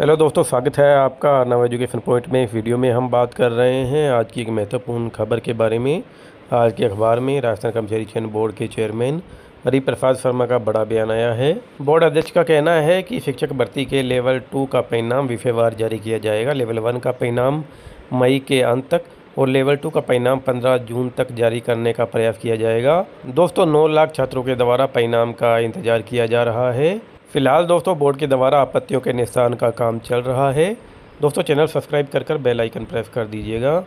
hello दोस्तों स्वागत है आपका नव एजुकेशन पॉइंट में वीडियो में हम बात कर रहे हैं आज की एक महत्वपूर्ण खबर के बारे में आज के अखबार में राजस्थान कर्मचारी चयन बोर्ड के चेयरमैन हरिप्रसाद शर्मा का बड़ा बयान आया है बोर्ड अध्यक्ष का कहना है कि शिक्षक भर्ती के लेवल टू का परिणाम विफेवार जारी किया जाएगा लेवल वन का परिणाम मई के अंत तक और लेवल टू का परिणाम 15 जून तक जारी करने का प्रयास किया जाएगा दोस्तों नौ लाख छात्रों के द्वारा परिणाम का इंतजार किया जा रहा है फिलहाल दोस्तों बोर्ड के द्वारा आपत्तियों के निस्तान का काम चल रहा है दोस्तों चैनल सब्सक्राइब कर कर बेल आइकन प्रेस कर दीजिएगा